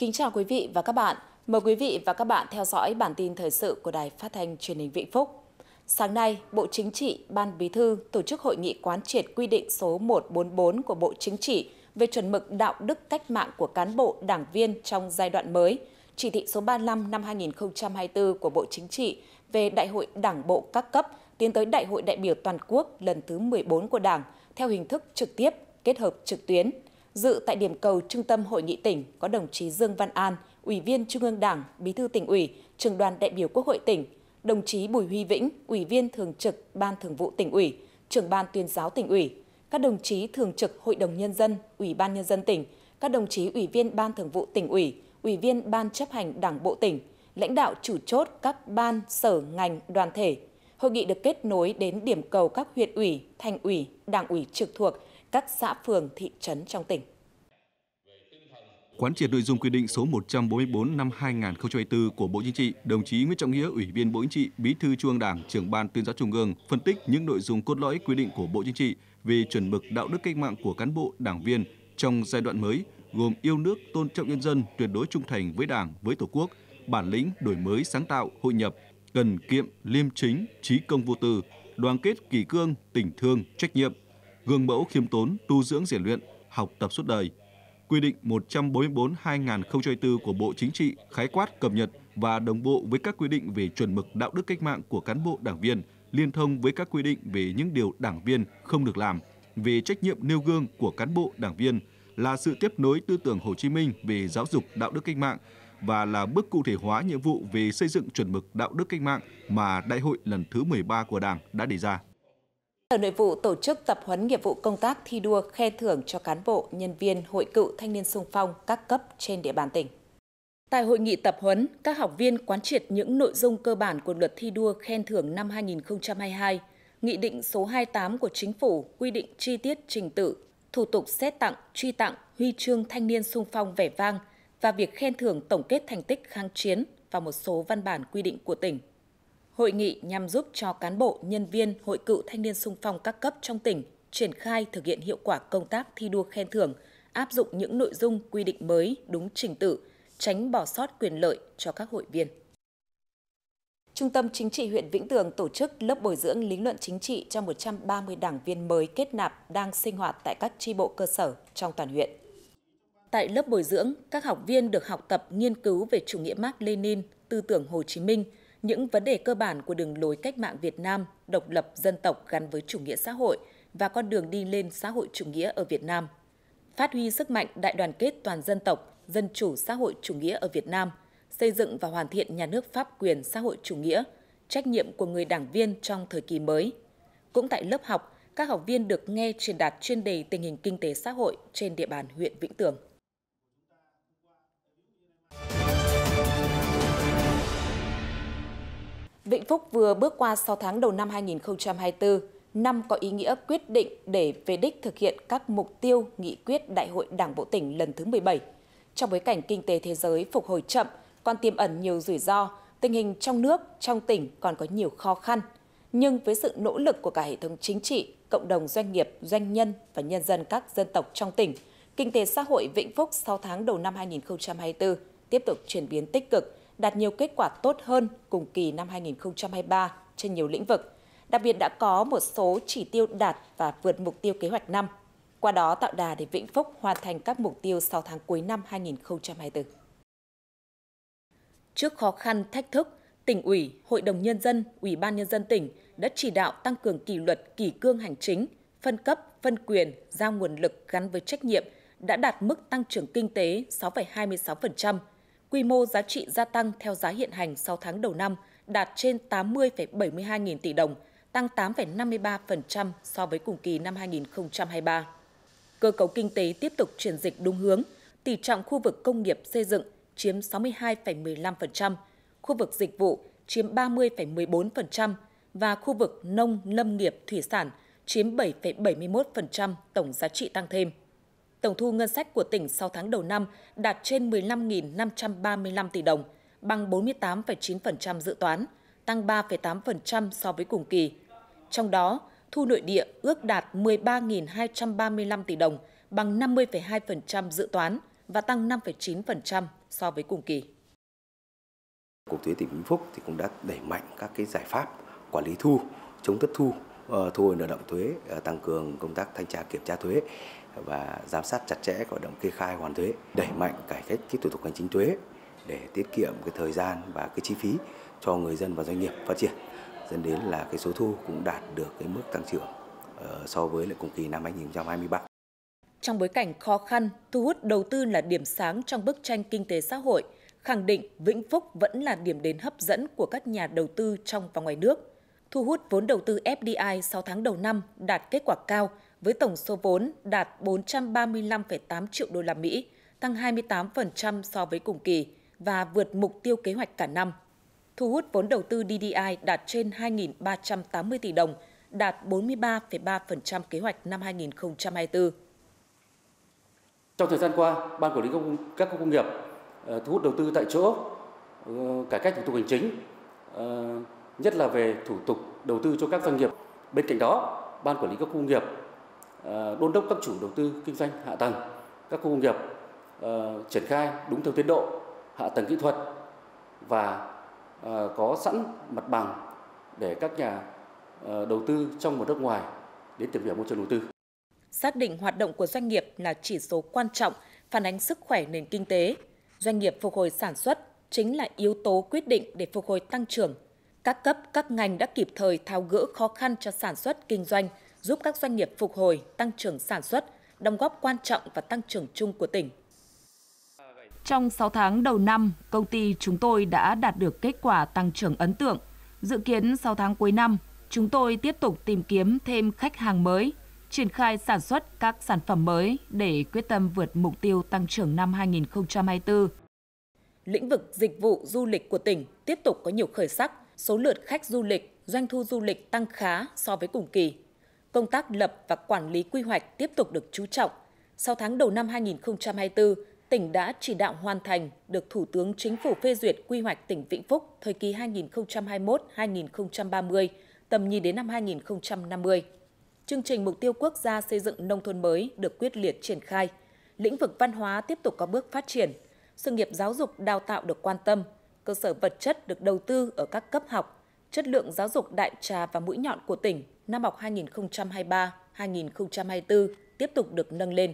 Kính chào quý vị và các bạn. Mời quý vị và các bạn theo dõi bản tin thời sự của Đài Phát thanh Truyền hình Vĩnh Phúc. Sáng nay, Bộ Chính trị, Ban Bí thư tổ chức hội nghị quán triệt quy định số 144 của Bộ Chính trị về chuẩn mực đạo đức cách mạng của cán bộ, đảng viên trong giai đoạn mới, chỉ thị số 35 năm 2024 của Bộ Chính trị về Đại hội Đảng bộ các cấp tiến tới Đại hội đại biểu toàn quốc lần thứ 14 của Đảng theo hình thức trực tiếp, kết hợp trực tuyến – Dự tại điểm cầu trung tâm hội nghị tỉnh có đồng chí Dương Văn An, Ủy viên Trung ương Đảng, Bí thư tỉnh ủy, Trường đoàn đại biểu Quốc hội tỉnh, đồng chí Bùi Huy Vĩnh, Ủy viên Thường trực Ban Thường vụ tỉnh ủy, Trưởng ban tuyên giáo tỉnh ủy, các đồng chí Thường trực Hội đồng Nhân dân, Ủy ban Nhân dân tỉnh, các đồng chí Ủy viên Ban Thường vụ tỉnh ủy, Ủy viên Ban chấp hành Đảng Bộ tỉnh, lãnh đạo chủ chốt các ban, sở, ngành, đoàn thể. Hội nghị được kết nối đến điểm cầu các huyện ủy, thành ủy, đảng ủy trực thuộc – các xã phường thị trấn trong tỉnh quán triệt nội dung quy định số 144 năm 2024 của Bộ Chính trị, đồng chí Nguyễn Trọng Nghĩa, Ủy viên Bộ Chính trị, Bí thư Trung ương Đảng, trưởng ban tuyên giáo Trung ương phân tích những nội dung cốt lõi quy định của Bộ Chính trị về chuẩn mực đạo đức cách mạng của cán bộ, đảng viên trong giai đoạn mới, gồm yêu nước, tôn trọng nhân dân, tuyệt đối trung thành với Đảng, với Tổ quốc, bản lĩnh, đổi mới, sáng tạo, hội nhập, cần kiệm, liêm chính, trí công vô tư, đoàn kết, kỳ cương, tình thương, trách nhiệm, gương mẫu khiêm tốn, tu dưỡng rèn luyện, học tập suốt đời. Quy định 144-2024 của Bộ Chính trị khái quát cập nhật và đồng bộ với các quy định về chuẩn mực đạo đức cách mạng của cán bộ đảng viên, liên thông với các quy định về những điều đảng viên không được làm, về trách nhiệm nêu gương của cán bộ đảng viên là sự tiếp nối tư tưởng Hồ Chí Minh về giáo dục đạo đức cách mạng và là bước cụ thể hóa nhiệm vụ về xây dựng chuẩn mực đạo đức cách mạng mà Đại hội lần thứ 13 của Đảng đã đề ra. Sở Nội vụ tổ chức tập huấn nghiệp vụ công tác thi đua khen thưởng cho cán bộ, nhân viên Hội cựu thanh niên sung phong các cấp trên địa bàn tỉnh. Tại hội nghị tập huấn, các học viên quán triệt những nội dung cơ bản của luật thi đua khen thưởng năm 2022, Nghị định số 28 của Chính phủ quy định chi tiết trình tự, thủ tục xét tặng, truy tặng huy chương thanh niên sung phong vẻ vang và việc khen thưởng tổng kết thành tích kháng chiến và một số văn bản quy định của tỉnh. Hội nghị nhằm giúp cho cán bộ, nhân viên Hội cựu thanh niên sung phong các cấp trong tỉnh triển khai thực hiện hiệu quả công tác thi đua khen thưởng, áp dụng những nội dung quy định mới đúng trình tự, tránh bỏ sót quyền lợi cho các hội viên. Trung tâm Chính trị huyện Vĩnh Tường tổ chức lớp bồi dưỡng lý luận chính trị cho 130 đảng viên mới kết nạp đang sinh hoạt tại các tri bộ cơ sở trong toàn huyện. Tại lớp bồi dưỡng, các học viên được học tập nghiên cứu về chủ nghĩa Mark Lenin, tư tưởng Hồ Chí Minh – những vấn đề cơ bản của đường lối cách mạng Việt Nam, độc lập dân tộc gắn với chủ nghĩa xã hội và con đường đi lên xã hội chủ nghĩa ở Việt Nam. Phát huy sức mạnh đại đoàn kết toàn dân tộc, dân chủ xã hội chủ nghĩa ở Việt Nam, xây dựng và hoàn thiện nhà nước pháp quyền xã hội chủ nghĩa, trách nhiệm của người đảng viên trong thời kỳ mới. Cũng tại lớp học, các học viên được nghe truyền đạt chuyên đề tình hình kinh tế xã hội trên địa bàn huyện Vĩnh Tường. Vĩnh Phúc vừa bước qua 6 tháng đầu năm 2024, năm có ý nghĩa quyết định để về đích thực hiện các mục tiêu nghị quyết Đại hội Đảng Bộ Tỉnh lần thứ 17. Trong bối cảnh kinh tế thế giới phục hồi chậm, còn tiềm ẩn nhiều rủi ro, tình hình trong nước, trong tỉnh còn có nhiều khó khăn. Nhưng với sự nỗ lực của cả hệ thống chính trị, cộng đồng doanh nghiệp, doanh nhân và nhân dân các dân tộc trong tỉnh, kinh tế xã hội Vĩnh Phúc 6 tháng đầu năm 2024 tiếp tục chuyển biến tích cực, đạt nhiều kết quả tốt hơn cùng kỳ năm 2023 trên nhiều lĩnh vực. Đặc biệt đã có một số chỉ tiêu đạt và vượt mục tiêu kế hoạch năm. Qua đó tạo đà để Vĩnh Phúc hoàn thành các mục tiêu sau tháng cuối năm 2024. Trước khó khăn, thách thức, tỉnh ủy, hội đồng nhân dân, ủy ban nhân dân tỉnh đã chỉ đạo tăng cường kỷ luật, kỷ cương hành chính, phân cấp, phân quyền, giao nguồn lực gắn với trách nhiệm đã đạt mức tăng trưởng kinh tế 6,26%, quy mô giá trị gia tăng theo giá hiện hành 6 tháng đầu năm đạt trên 80,72 nghìn tỷ đồng, tăng 8,53% so với cùng kỳ năm 2023. Cơ cấu kinh tế tiếp tục chuyển dịch đúng hướng, tỷ trọng khu vực công nghiệp xây dựng chiếm 62,15%, khu vực dịch vụ chiếm 30,14% và khu vực nông lâm nghiệp thủy sản chiếm 7,71% tổng giá trị tăng thêm tổng thu ngân sách của tỉnh 6 tháng đầu năm đạt trên 15.535 tỷ đồng, bằng 48,9% dự toán, tăng 3,8% so với cùng kỳ. Trong đó, thu nội địa ước đạt 13.235 tỷ đồng, bằng 50,2% dự toán và tăng 5,9% so với cùng kỳ. Cục thuế tỉnh Vĩnh Phúc thì cũng đã đẩy mạnh các cái giải pháp quản lý thu, chống thất thu, ờ, thu hồi nợ động thuế, ờ, tăng cường công tác thanh tra kiểm tra thuế và giám sát chặt chẽ hoạt động kê khai hoàn thuế, đẩy mạnh cải cách cái thủ tục hành chính thuế để tiết kiệm cái thời gian và cái chi phí cho người dân và doanh nghiệp phát triển dẫn đến là cái số thu cũng đạt được cái mức tăng trưởng ờ, so với lại cùng kỳ năm 2023. Trong bối cảnh khó khăn, thu hút đầu tư là điểm sáng trong bức tranh kinh tế xã hội, khẳng định Vĩnh Phúc vẫn là điểm đến hấp dẫn của các nhà đầu tư trong và ngoài nước. Thu hút vốn đầu tư FDI 6 tháng đầu năm đạt kết quả cao với tổng số vốn đạt 435,8 triệu đô la Mỹ, tăng 28% so với cùng kỳ và vượt mục tiêu kế hoạch cả năm. Thu hút vốn đầu tư DDI đạt trên 2.380 tỷ đồng, đạt 43,3% kế hoạch năm 2024. Trong thời gian qua, Ban Quản lý công, các khu công nghiệp ờ, thu hút đầu tư tại chỗ, ờ, cải cách thủ tục hành chính, ờ, nhất là về thủ tục đầu tư cho các doanh nghiệp. Bên cạnh đó, Ban Quản lý các khu công nghiệp Ờ, đôn đốc các chủ đầu tư kinh doanh hạ tầng các khu công nghiệp ờ, triển khai đúng theo tiến độ hạ tầng kỹ thuật và ờ, có sẵn mặt bằng để các nhà đầu tư trong và nước ngoài đến tìm hiểu môi trường đầu tư. Xác định hoạt động của doanh nghiệp là chỉ số quan trọng phản ánh sức khỏe nền kinh tế. Doanh nghiệp phục hồi sản xuất chính là yếu tố quyết định để phục hồi tăng trưởng. Các cấp, các ngành đã kịp thời tháo gỡ khó khăn cho sản xuất kinh doanh, giúp các doanh nghiệp phục hồi, tăng trưởng sản xuất, đóng góp quan trọng và tăng trưởng chung của tỉnh. Trong 6 tháng đầu năm, công ty chúng tôi đã đạt được kết quả tăng trưởng ấn tượng. Dự kiến 6 tháng cuối năm, chúng tôi tiếp tục tìm kiếm thêm khách hàng mới, triển khai sản xuất các sản phẩm mới để quyết tâm vượt mục tiêu tăng trưởng năm 2024. Lĩnh vực dịch vụ du lịch của tỉnh tiếp tục có nhiều khởi sắc, số lượt khách du lịch, doanh thu du lịch tăng khá so với cùng kỳ công tác lập và quản lý quy hoạch tiếp tục được chú trọng. Sau tháng đầu năm 2024, tỉnh đã chỉ đạo hoàn thành được Thủ tướng Chính phủ phê duyệt quy hoạch tỉnh Vĩnh Phúc thời kỳ 2021-2030, tầm nhìn đến năm 2050. Chương trình mục tiêu quốc gia xây dựng nông thôn mới được quyết liệt triển khai. Lĩnh vực văn hóa tiếp tục có bước phát triển. Sự nghiệp giáo dục đào tạo được quan tâm, cơ sở vật chất được đầu tư ở các cấp học, chất lượng giáo dục đại trà và mũi nhọn của tỉnh năm học 2023-2024 tiếp tục được nâng lên.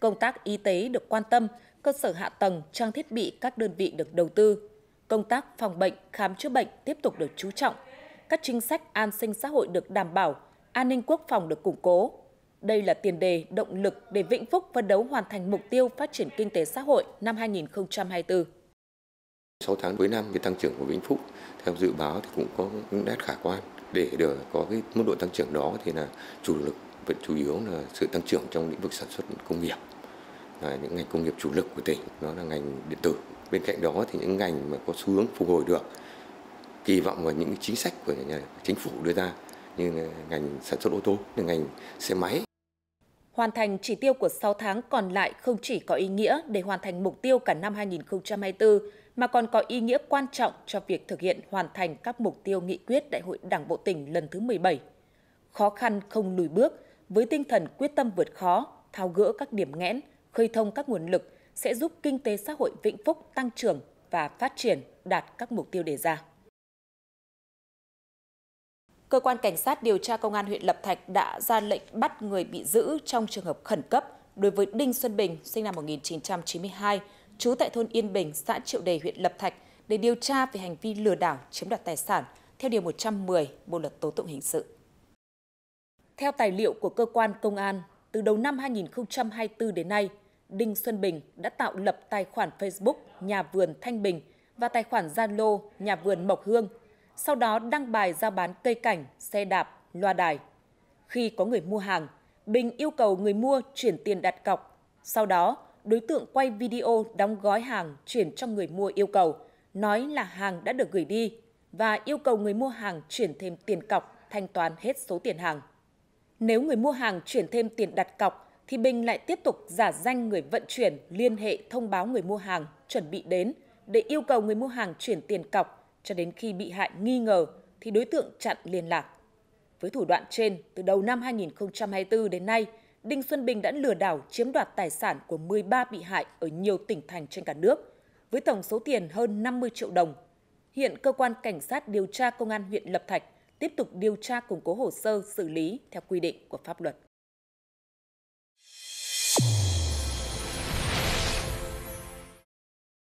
Công tác y tế được quan tâm, cơ sở hạ tầng, trang thiết bị các đơn vị được đầu tư. Công tác phòng bệnh, khám chữa bệnh tiếp tục được chú trọng. Các chính sách an sinh xã hội được đảm bảo, an ninh quốc phòng được củng cố. Đây là tiền đề, động lực để Vĩnh Phúc phấn đấu hoàn thành mục tiêu phát triển kinh tế xã hội năm 2024. 6 tháng cuối năm thì tăng trưởng của Vĩnh Phúc theo dự báo thì cũng có những nét khả quan để được có cái mức độ tăng trưởng đó thì là chủ lực vẫn chủ yếu là sự tăng trưởng trong lĩnh vực sản xuất công nghiệp là những ngành công nghiệp chủ lực của tỉnh đó là ngành điện tử bên cạnh đó thì những ngành mà có xu hướng phục hồi được kỳ vọng vào những chính sách của nhà chính phủ đưa ra như ngành sản xuất ô tô ngành xe máy Hoàn thành chỉ tiêu của 6 tháng còn lại không chỉ có ý nghĩa để hoàn thành mục tiêu cả năm 2024 mà còn có ý nghĩa quan trọng cho việc thực hiện hoàn thành các mục tiêu nghị quyết Đại hội Đảng bộ tỉnh lần thứ 17. Khó khăn không lùi bước với tinh thần quyết tâm vượt khó, thao gỡ các điểm nghẽn, khơi thông các nguồn lực sẽ giúp kinh tế xã hội Vĩnh Phúc tăng trưởng và phát triển đạt các mục tiêu đề ra. Cơ quan Cảnh sát điều tra Công an huyện Lập Thạch đã ra lệnh bắt người bị giữ trong trường hợp khẩn cấp đối với Đinh Xuân Bình, sinh năm 1992, trú tại thôn Yên Bình, xã Triệu Đề, huyện Lập Thạch để điều tra về hành vi lừa đảo chiếm đoạt tài sản theo Điều 110 Bộ Luật Tố Tụng Hình sự. Theo tài liệu của cơ quan công an, từ đầu năm 2024 đến nay, Đinh Xuân Bình đã tạo lập tài khoản Facebook Nhà vườn Thanh Bình và tài khoản Zalo Nhà vườn Mộc Hương, sau đó đăng bài giao bán cây cảnh, xe đạp, loa đài. Khi có người mua hàng, Bình yêu cầu người mua chuyển tiền đặt cọc, sau đó đối tượng quay video đóng gói hàng chuyển cho người mua yêu cầu, nói là hàng đã được gửi đi và yêu cầu người mua hàng chuyển thêm tiền cọc thanh toán hết số tiền hàng. Nếu người mua hàng chuyển thêm tiền đặt cọc thì Bình lại tiếp tục giả danh người vận chuyển liên hệ thông báo người mua hàng chuẩn bị đến để yêu cầu người mua hàng chuyển tiền cọc cho đến khi bị hại nghi ngờ thì đối tượng chặn liên lạc. Với thủ đoạn trên, từ đầu năm 2024 đến nay, Đinh Xuân Bình đã lừa đảo chiếm đoạt tài sản của 13 bị hại ở nhiều tỉnh thành trên cả nước, với tổng số tiền hơn 50 triệu đồng. Hiện cơ quan cảnh sát điều tra công an huyện Lập Thạch tiếp tục điều tra củng cố hồ sơ xử lý theo quy định của pháp luật.